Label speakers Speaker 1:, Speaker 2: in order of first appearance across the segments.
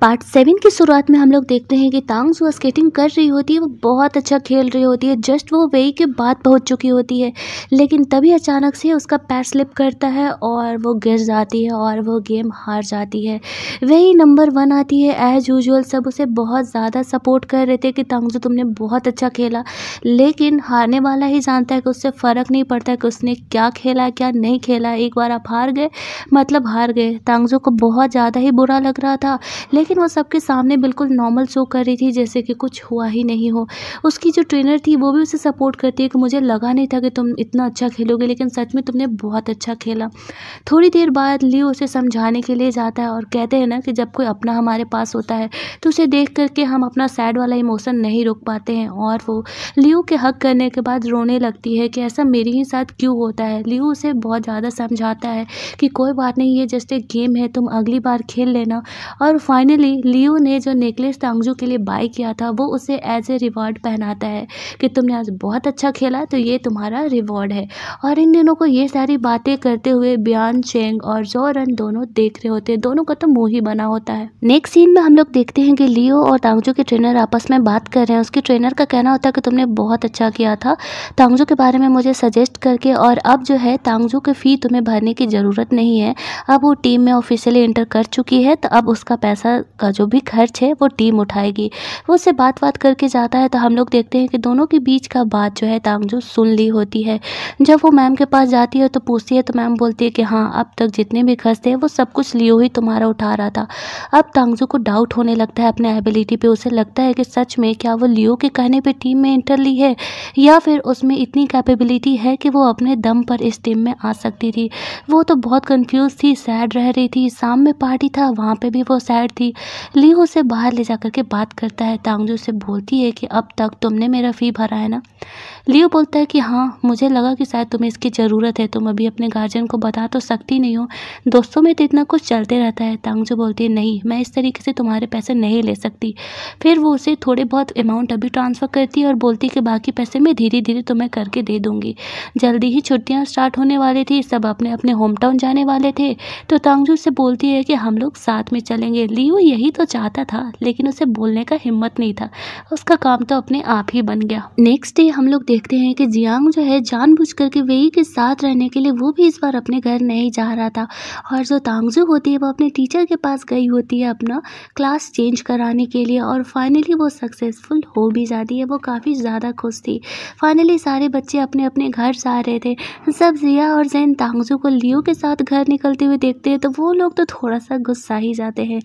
Speaker 1: part seven की शुरुआत में हम लोग देखते हैं कि तांग सुआ स्केटिंग कर रही होती है वो बहुत अच्छा खेल रही होती है जस्ट वो वे के बाद पहुंच चुकी होती है लेकिन तभी अचानक से उसका पैर स्लिप करता है और वो गिर जाती है और वो गेम हार जाती है वही नंबर वन आती है एज यूजल सब उसे बहुत ज़्यादा सपोर्ट कर रहे थे कि तांग्सू तुमने बहुत अच्छा खेला लेकिन हारने वाला ही जानता है कि उससे फ़र्क नहीं पड़ता कि उसने क्या खेला क्या नहीं खेला एक बार आप हार गए मतलब हार गए तांगजू को बहुत ज़्यादा ही बुरा लग रहा था लेकिन लेकिन वो सबके सामने बिल्कुल नॉर्मल शो कर रही थी जैसे कि कुछ हुआ ही नहीं हो उसकी जो ट्रेनर थी वो भी उसे सपोर्ट करती है कि मुझे लगा नहीं था कि तुम इतना अच्छा खेलोगे लेकिन सच में तुमने बहुत अच्छा खेला थोड़ी देर बाद लियो उसे समझाने के लिए जाता है और कहते हैं ना कि जब कोई अपना हमारे पास होता है तो उसे देख करके हम अपना सैड वाला इमोशन नहीं रोक पाते हैं और वो लियो के हक करने के बाद रोने लगती है कि ऐसा मेरे ही साथ क्यों होता है लियो उसे बहुत ज़्यादा समझाता है कि कोई बात नहीं ये जस्ट एक गेम है तुम अगली बार खेल लेना और फाइनल फाइनली लियो ने जो नेकलेस तांगजू के लिए बाय किया था वो उसे एज ए रिवॉर्ड पहनाता है कि तुमने आज बहुत अच्छा खेला तो ये तुम्हारा रिवॉर्ड है और इन दिनों को ये सारी बातें करते हुए बियान चेंग और जोरन दोनों देख रहे होते हैं दोनों का तो मुँह ही बना होता है नेक्स्ट सीन में हम लोग देखते हैं कि लियो और तांगजू के ट्रेनर आपस में बात कर रहे हैं उसके ट्रेनर का कहना होता है कि तुमने बहुत अच्छा किया था तांगजू के बारे में मुझे सजेस्ट करके और अब जो है तांगजू की फ़ी तुम्हें भरने की ज़रूरत नहीं है अब वो टीम में ऑफिशियली इंटर कर चुकी है तो अब उसका पैसा का जो भी खर्च है वो टीम उठाएगी वो उससे बात बात करके जाता है तो हम लोग देखते हैं कि दोनों के बीच का बात जो है तांगजू सुन ली होती है जब वो मैम के पास जाती है तो पूछती है तो मैम बोलती है कि हाँ अब तक जितने भी खर्च थे वो सब कुछ लियो ही तुम्हारा उठा रहा था अब तांगजू को डाउट होने लगता है अपने एबिलिटी पे उसे लगता है कि सच में क्या वो लियो के कहने पे टीम में इंटर ली है या फिर उसमें इतनी कैपेबिलिटी है कि वो अपने दम पर इस टीम में आ सकती थी वो तो बहुत कंफ्यूज थी सैड रह रही थी शाम में पार्टी था वहाँ पे भी वो सैड थी लियो उसे बाहर ले जाकर के बात करता है तांगजो उसे बोलती है कि अब तक तुमने मेरा फ़ी भरा है ना लियो बोलता है कि हाँ मुझे लगा कि शायद तुम्हें इसकी ज़रूरत है तुम अभी अपने गार्जियन को बता तो सकती नहीं हो दोस्तों में तो इतना कुछ चलते रहता है तांगजू बोलती है नहीं मैं इस तरीके से तुम्हारे पैसे नहीं ले सकती फिर वो उसे थोड़े बहुत अमाउंट अभी ट्रांसफ़र करती है और बोलती कि बाकी पैसे मैं धीरे धीरे तुम्हें करके दे दूँगी जल्दी ही छुट्टियाँ स्टार्ट होने वाली थी सब अपने अपने होम टाउन जाने वाले थे तो तांगजू से बोलती है कि हम लोग साथ में चलेंगे लियो यही तो चाहता था लेकिन उसे बोलने का हिम्मत नहीं था उसका काम तो अपने आप ही बन गया नेक्स्ट डे हम लोग देखते हैं कि जियांग जो है जानबूझ करके वेई के साथ रहने के लिए वो भी इस बार अपने घर नहीं जा रहा था और जो तांगजू होती है वो अपने टीचर के पास गई होती है अपना क्लास चेंज कराने के लिए और फाइनली वो सक्सेसफुल हो भी जाती है वो काफ़ी ज़्यादा खुश थी फाइनली सारे बच्चे अपने अपने घर जा रहे थे सब जिया और जैन तांगजू को लियो के साथ घर निकलते हुए देखते हैं तो वो लोग तो थोड़ा सा गुस्सा ही जाते हैं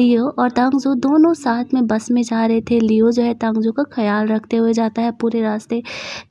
Speaker 1: लियो और तांगजू दोनों साथ में बस में जा रहे थे लियो जो है तांगजू का ख्याल रखते हुए जाता है पूरे रास्ते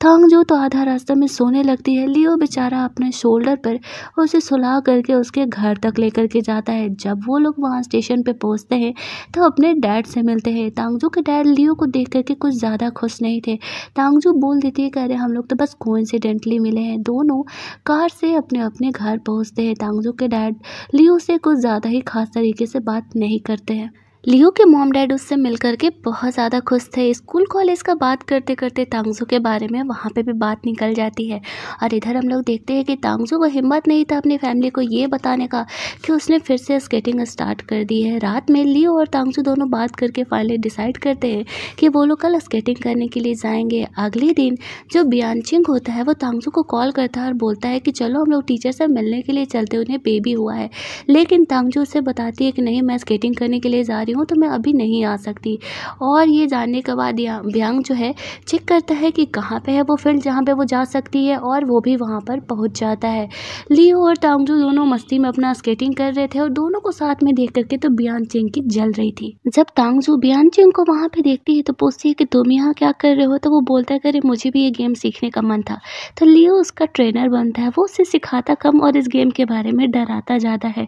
Speaker 1: तांगजू तो आधा रास्ते में सोने लगती है लियो बेचारा अपने शोल्डर पर उसे सुला करके उसके घर तक लेकर के जाता है जब वो लोग वहाँ स्टेशन पर पहुँचते हैं तो अपने डैड से मिलते हैं तांगजू के डैड लियो को देख करके कुछ ज़्यादा खुश नहीं थे तांगजू बोल देती है कह रहे हम लोग तो बस कोइंसिडेंटली मिले हैं दोनों कार से अपने अपने घर पहुँचते हैं तांगजू के डैड लियो से कुछ ज़्यादा ही खास तरीके से बात नहीं करते करते हैं लियो के मॉम डैड उससे मिल करके बहुत ज़्यादा खुश थे स्कूल कॉलेज का बात करते करते तांगजू के बारे में वहाँ पे भी बात निकल जाती है और इधर हम लोग देखते हैं कि तांगजू को हिम्मत नहीं था अपनी फैमिली को ये बताने का कि उसने फिर से स्केटिंग स्टार्ट कर दी है रात में लियो और तांगजू दोनों बात करके फाइनली डिसाइड करते हैं कि वो लोग कल स्केटिंग करने के लिए जाएँगे अगले दिन जो बियानचिंग होता है वो तांगजू को कॉल करता है और बोलता है कि चलो हम लोग टीचर से मिलने के लिए चलते उन्हें बेबी हुआ है लेकिन तांगजू उसे बताती है कि नहीं मैं स्केटिंग करने के लिए जा रही रही हूँ तो मैं अभी नहीं आ सकती और ये जानने के बाद ब्यांग जो है चेक करता है कि कहाँ पे है वो फील्ड जहाँ पे वो जा सकती है और वो भी वहाँ पर पहुँच जाता है लियो और तांगजू दोनों मस्ती में अपना स्केटिंग कर रहे थे और दोनों को साथ में देख करके तो बियान चिंग की जल रही थी जब तांगजू बियान चिंग को वहाँ पे देखती है तो पूछती है कि तुम यहाँ क्या कर रहे हो तो वो बोलता है अरे मुझे भी ये गेम सीखने का मन था तो लियो उसका ट्रेनर बनता है वो उसे सिखाता कम और इस गेम के बारे में डराता ज़्यादा है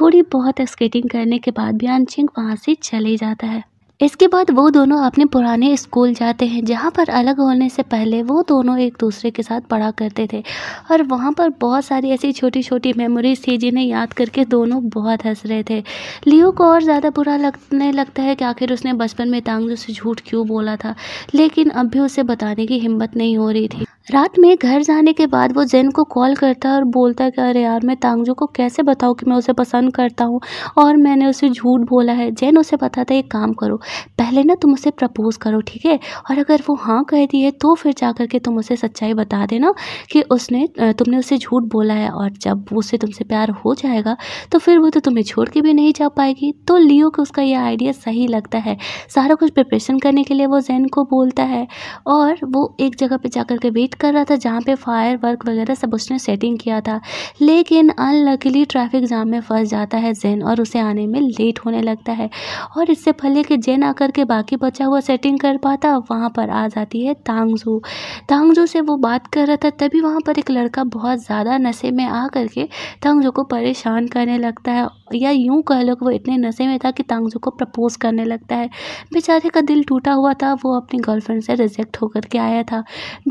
Speaker 1: थोड़ी बहुत स्केटिंग करने के बाद बियान चिंग वहाँ से चले जाता है इसके बाद वो दोनों अपने पुराने स्कूल जाते हैं जहाँ पर अलग होने से पहले वो दोनों एक दूसरे के साथ पढ़ा करते थे और वहाँ पर बहुत सारी ऐसी छोटी छोटी मेमोरीज थी जिन्हें याद करके दोनों बहुत हंस रहे थे लियो को और ज़्यादा बुरा लगने लगता है कि आखिर उसने बचपन में तांगजू से झूठ क्यों बोला था लेकिन अब भी उसे बताने की हिम्मत नहीं हो रही थी रात में घर जाने के बाद वो जैन को कॉल करता है और बोलता है कि अरे यार मैं तांगजू को कैसे बताऊँ कि मैं उसे पसंद करता हूँ और मैंने उसे झूठ बोला है जैन उसे बताता है एक काम करो पहले ना तुम उसे प्रपोज़ करो ठीक है और अगर वो हाँ कह दी है तो फिर जा कर के तुम उसे सच्चाई बता देना कि उसने तुमने उसे झूठ बोला है और जब उसे तुमसे प्यार हो जाएगा तो फिर वो तो तुम्हें छोड़ के भी नहीं जा पाएगी तो लियो को उसका यह आइडिया सही लगता है सारा कुछ प्रिपरेशन करने के लिए वो जैन को बोलता है और वो एक जगह पर जा के वेट वेट कर रहा था जहाँ पे फायर वर्क वगैरह सब उसने सेटिंग किया था लेकिन अनलकीली ट्रैफिक जाम में फंस जाता है जैन और उसे आने में लेट होने लगता है और इससे पहले कि जैन आकर के बाकी बचा हुआ सेटिंग कर पाता वहाँ पर आ जाती है तांगजू तांगजू से वो बात कर रहा था तभी वहाँ पर एक लड़का बहुत ज़्यादा नशे में आ करके तांगजू को परेशान करने लगता है या यूँ कह लो कि वो इतने नशे में था कि तांगजू को प्रपोज करने लगता है बेचारे का दिल टूटा हुआ था वो अपनी गर्लफ्रेंड से रिजेक्ट होकर के आया था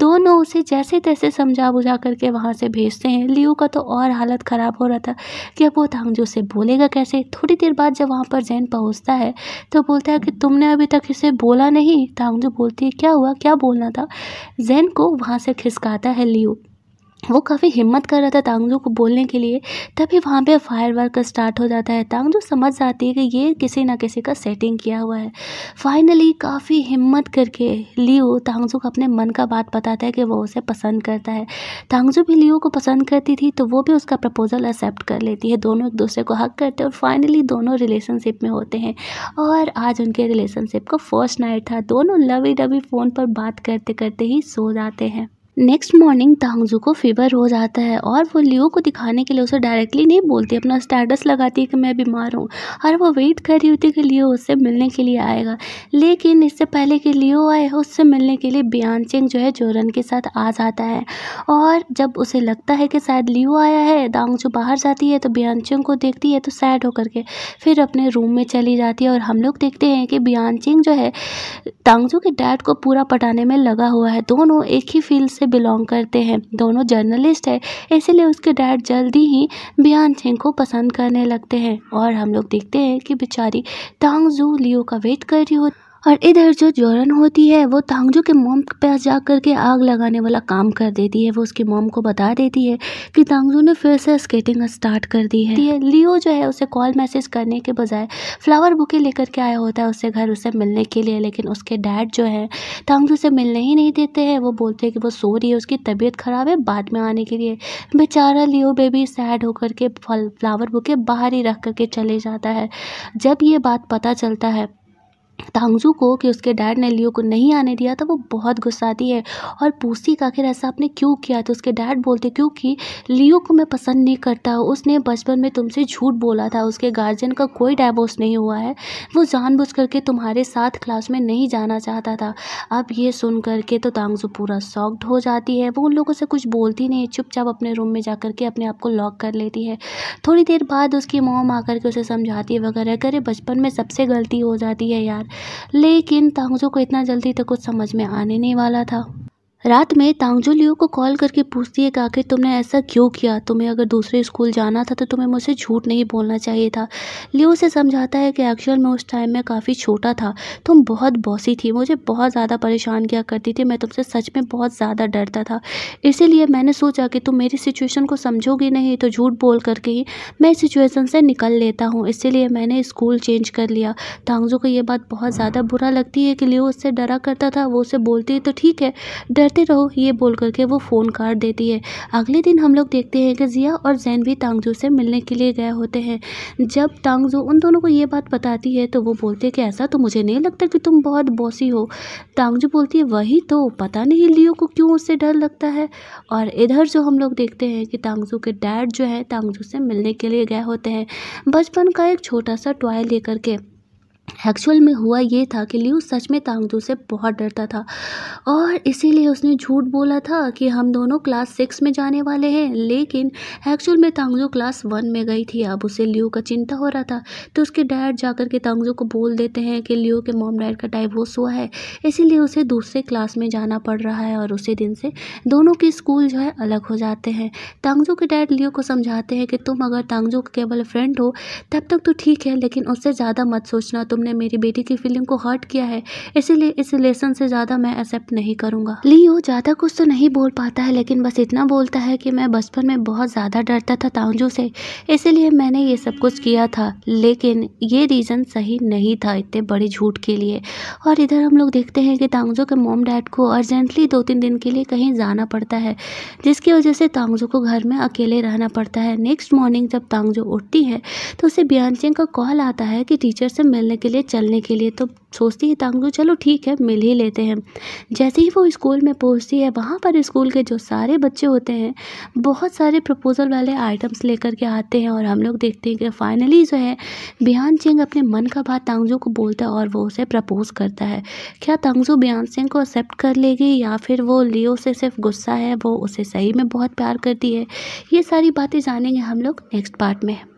Speaker 1: दोनों उसे जैसे तैसे समझा बुझा करके वहाँ से भेजते हैं लियो का तो और हालत ख़राब हो रहा था कि अब वो तांगजू से बोलेगा कैसे थोड़ी देर बाद जब वहाँ पर जैन पहुँचता है तो बोलता है कि तुमने अभी तक इसे बोला नहीं तांगजू बोलती है क्या हुआ क्या बोलना था जैन को वहाँ से खिसकाता है लियो वो काफ़ी हिम्मत कर रहा था तांगजू को बोलने के लिए तभी वहाँ पे फायर वर्क स्टार्ट हो जाता है तांगजू समझ जाती है कि ये किसी ना किसी का सेटिंग किया हुआ है फाइनली काफ़ी हिम्मत करके लियो तांगजू को अपने मन का बात बताता है कि वो उसे पसंद करता है तांगजू भी लियो को पसंद करती थी तो वो भी उसका प्रपोज़ल एक्सेप्ट कर लेती है दोनों एक दूसरे को हक करते हैं और फाइनली दोनों रिलेशनशिप में होते हैं और आज उनके रिलेशनशिप का फर्स्ट नाइट था दोनों लवी डबी फ़ोन पर बात करते करते ही सो जाते हैं नेक्स्ट मॉर्निंग तांगजू को फीवर हो जाता है और वो लियो को दिखाने के लिए उसे डायरेक्टली नहीं बोलती अपना स्टेटस लगाती है कि मैं बीमार हूँ और वो वेट कर रही होती है कि लियो उससे मिलने के लिए आएगा लेकिन इससे पहले कि लियो आए उससे मिलने के लिए बियान सिंह जो है जोरन के साथ आ जाता है और जब उसे लगता है कि शायद लियो आया है दांगजू बाहर जाती है तो बियान सिंह को देखती है तो सैड होकर के फिर अपने रूम में चली जाती है और हम लोग देखते हैं कि बियान सिंह जो है तांगजू के डैड को पूरा पटाने में लगा हुआ है दोनों एक ही फील्ड से बिलोंग करते हैं दोनों जर्नलिस्ट है इसीलिए उसके डैड जल्दी ही बियान सिंह को पसंद करने लगते हैं और हम लोग देखते हैं कि बेचारी टांग जू लियो का वेट कर रही होती और इधर जो जोरन होती है वो तांगजो के मोम के पास जा कर के आग लगाने वाला काम कर देती है वो उसके मोम को बता देती है कि तांगजो ने फिर से स्केटिंग स्टार्ट कर दी है लियो जो है उसे कॉल मैसेज करने के बजाय फ्लावर बुके लेकर के आया होता है उसे घर उसे मिलने के लिए लेकिन उसके डैड जो है तांगजू से मिलने ही नहीं देते हैं वो बोलते हैं कि वो सो रही है उसकी तबीयत ख़राब है बाद में आने के लिए बेचारा लियो बेबी सैड होकर के फल फ्लावर बुके बाहर ही रख करके चले जाता है जब ये बात पता चलता है तांगजू को कि उसके डैड ने लियो को नहीं आने दिया था तो वो बहुत गुस्साती है और पूछती का आखिर ऐसा आपने क्यों किया तो उसके डैड बोलते क्योंकि लियो को मैं पसंद नहीं करता उसने बचपन में तुमसे झूठ बोला था उसके गार्जियन का कोई डाइवोर्स नहीं हुआ है वो जानबूझ करके तुम्हारे साथ क्लास में नहीं जाना चाहता था अब ये सुन करके तो तांगजू पूरा सॉक्ड हो जाती है वो उन लोगों से कुछ बोलती नहीं चुपचाप अपने रूम में जा के अपने आप को लॉक कर लेती है थोड़ी देर बाद उसकी मोम आकर के उसे समझाती है वगैरह करे बचपन में सबसे गलती हो जाती है यार लेकिन तांगजों को इतना जल्दी तो कुछ समझ में आने नहीं वाला था रात में लियो को कॉल करके पूछती है कि आखिर तुमने ऐसा क्यों किया तुम्हें अगर दूसरे स्कूल जाना था तो तुम्हें मुझसे झूठ नहीं बोलना चाहिए था लियो से समझाता है कि एक्चुअल में उस टाइम में काफ़ी छोटा था तुम बहुत बॉसी थी मुझे बहुत ज़्यादा परेशान किया करती थी मैं तुमसे सच में बहुत ज़्यादा डरता था इसीलिए मैंने सोचा कि तुम मेरी सिचुएशन को समझोगी नहीं तो झूठ बोल करके ही मैं सिचुएसन से निकल लेता हूँ इसीलिए मैंने स्कूल चेंज कर लिया तांगजू को ये बात बहुत ज़्यादा बुरा लगती है कि लियो उससे डरा करता था वो उसे बोलती है तो ठीक है डर करते रहो ये बोल करके वो फ़ोन काट देती है अगले दिन हम लोग देखते हैं कि जिया और जैन भी तांगजू से मिलने के लिए गए होते हैं जब तांगजू उन दोनों को ये बात बताती है तो वो बोलते हैं कि ऐसा तो मुझे नहीं लगता कि तुम बहुत बॉसी हो तांगजू बोलती है वही तो पता नहीं लियो को क्यों उससे डर लगता है और इधर जो हम लोग देखते हैं कि तांगजू के डैड जो है तांगजू से मिलने के लिए गए होते हैं बचपन का एक छोटा सा टॉय लेकर के एक्चुअल में हुआ ये था कि लियू सच में तांगजू से बहुत डरता था और इसीलिए उसने झूठ बोला था कि हम दोनों क्लास सिक्स में जाने वाले हैं लेकिन एक्चुअल में तांगजू क्लास वन में गई थी अब उसे लियू का चिंता हो रहा था तो उसके डैड जाकर के तांगजू को बोल देते हैं कि लियू के मॉम डैड का डाइवोर्स हुआ है इसीलिए उसे दूसरे क्लास में जाना पड़ रहा है और उसी दिन से दोनों के स्कूल जो है अलग हो जाते हैं तांगजू के डैड लियो को समझाते हैं कि तुम अगर तांगजू केवल फ्रेंड हो तब तक तो ठीक है लेकिन उससे ज़्यादा मत सोचना तुमने मेरी बेटी की फीलिंग को हर्ट किया है इसीलिए इस रिलेशन से ज़्यादा मैं एक्सेप्ट नहीं करूँगा लियो ज़्यादा कुछ तो नहीं बोल पाता है लेकिन बस इतना बोलता है कि मैं बचपन में बहुत ज़्यादा डरता था ताउंजू से इसीलिए मैंने ये सब कुछ किया था लेकिन ये रीज़न सही नहीं था इतने बड़े झूठ के लिए और इधर हम लोग देखते हैं कि तांगजो के मोम डैड को अर्जेंटली दो तीन दिन के लिए कहीं जाना पड़ता है जिसकी वजह से तांगजो को घर में अकेले रहना पड़ता है नेक्स्ट मॉर्निंग जब तांगजो उठती है तो उसे बियांचिंग का कॉल आता है कि टीचर से मिलने के लिए चलने के लिए तो सोचती है तांगरू चलो ठीक है मिल ही लेते हैं जैसे ही वो स्कूल में पहुंचती है वहाँ पर स्कूल के जो सारे बच्चे होते हैं बहुत सारे प्रपोज़ल वाले आइटम्स लेकर के आते हैं और हम लोग देखते हैं कि फाइनली जो है बियान सिंह अपने मन का बात तांगजू को बोलता है और वो उसे प्रपोज़ करता है क्या तांगजू बियान सिंह को एक्सेप्ट कर लेगी या फिर वो लियो से सिर्फ गुस्सा है वो उसे सही में बहुत प्यार करती है ये सारी बातें जानेंगे हम लोग नेक्स्ट पार्ट में